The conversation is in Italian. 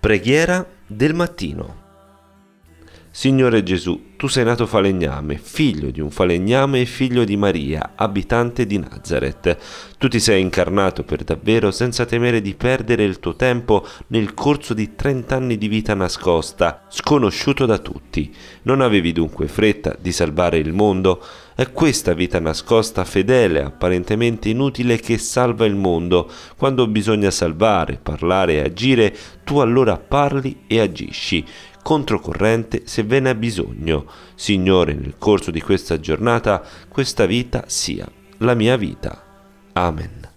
Preghiera del mattino. Signore Gesù, tu sei nato falegname, figlio di un falegname e figlio di Maria, abitante di Nazareth. Tu ti sei incarnato per davvero senza temere di perdere il tuo tempo nel corso di trent'anni di vita nascosta, sconosciuto da tutti. Non avevi dunque fretta di salvare il mondo? È questa vita nascosta, fedele, apparentemente inutile, che salva il mondo. Quando bisogna salvare, parlare e agire, tu allora parli e agisci controcorrente se ve ne ha bisogno. Signore, nel corso di questa giornata, questa vita sia la mia vita. Amen.